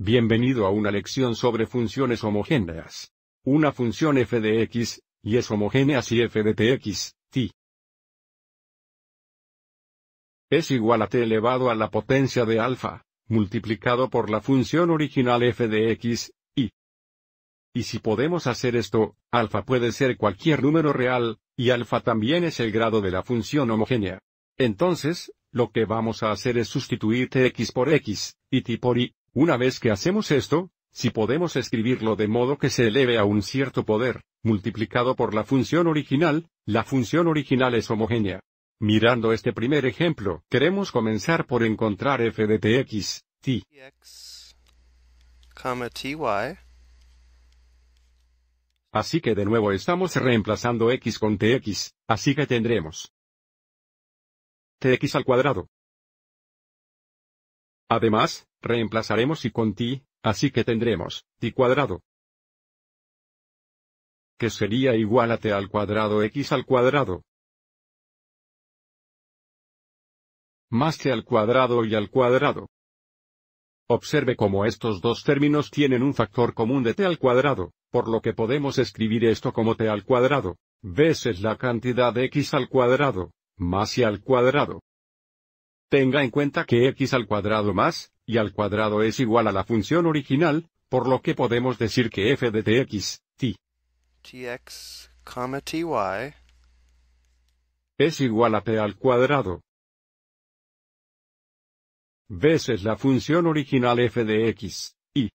Bienvenido a una lección sobre funciones homogéneas. Una función f de x, y es homogénea si f de tx, t. Es igual a t elevado a la potencia de alfa, multiplicado por la función original f de x, y. Y si podemos hacer esto, alfa puede ser cualquier número real, y alfa también es el grado de la función homogénea. Entonces, lo que vamos a hacer es sustituir tx por x, y t por y, una vez que hacemos esto, si podemos escribirlo de modo que se eleve a un cierto poder, multiplicado por la función original, la función original es homogénea. Mirando este primer ejemplo, queremos comenzar por encontrar f de tx, t. Así que de nuevo estamos reemplazando x con tx, así que tendremos tx al cuadrado, Además, reemplazaremos y con ti, así que tendremos ti cuadrado que sería igual a t al cuadrado x al cuadrado. Más t al cuadrado y al cuadrado. Observe cómo estos dos términos tienen un factor común de t al cuadrado, por lo que podemos escribir esto como t al cuadrado, veces la cantidad de x al cuadrado, más y al cuadrado. Tenga en cuenta que x al cuadrado más, y al cuadrado es igual a la función original, por lo que podemos decir que f de tx, t, tx, ty, es igual a p al cuadrado. Veces la función original f de x, y.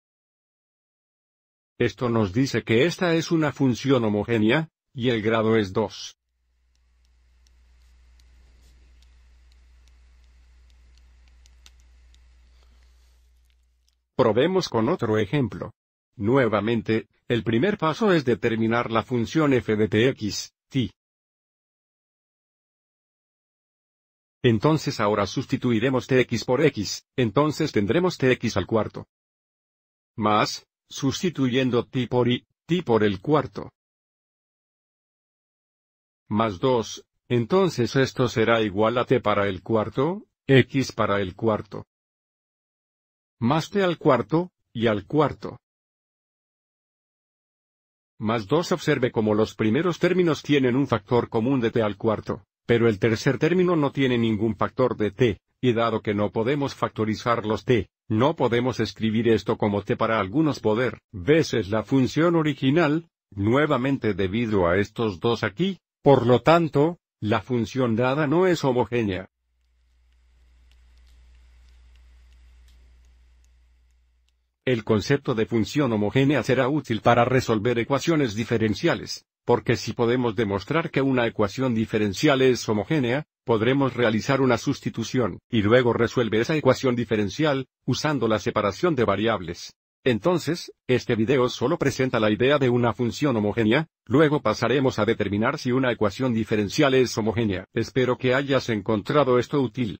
Esto nos dice que esta es una función homogénea, y el grado es 2. Probemos con otro ejemplo. Nuevamente, el primer paso es determinar la función f de tx, t. Entonces ahora sustituiremos tx por x, entonces tendremos tx al cuarto. Más, sustituyendo t por i, t por el cuarto. Más 2, entonces esto será igual a t para el cuarto, x para el cuarto. Más t al cuarto, y al cuarto. Más dos observe como los primeros términos tienen un factor común de t al cuarto, pero el tercer término no tiene ningún factor de t, y dado que no podemos factorizar los t, no podemos escribir esto como t para algunos poder, veces la función original, nuevamente debido a estos dos aquí, por lo tanto, la función dada no es homogénea. El concepto de función homogénea será útil para resolver ecuaciones diferenciales, porque si podemos demostrar que una ecuación diferencial es homogénea, podremos realizar una sustitución, y luego resuelve esa ecuación diferencial, usando la separación de variables. Entonces, este video solo presenta la idea de una función homogénea, luego pasaremos a determinar si una ecuación diferencial es homogénea. Espero que hayas encontrado esto útil.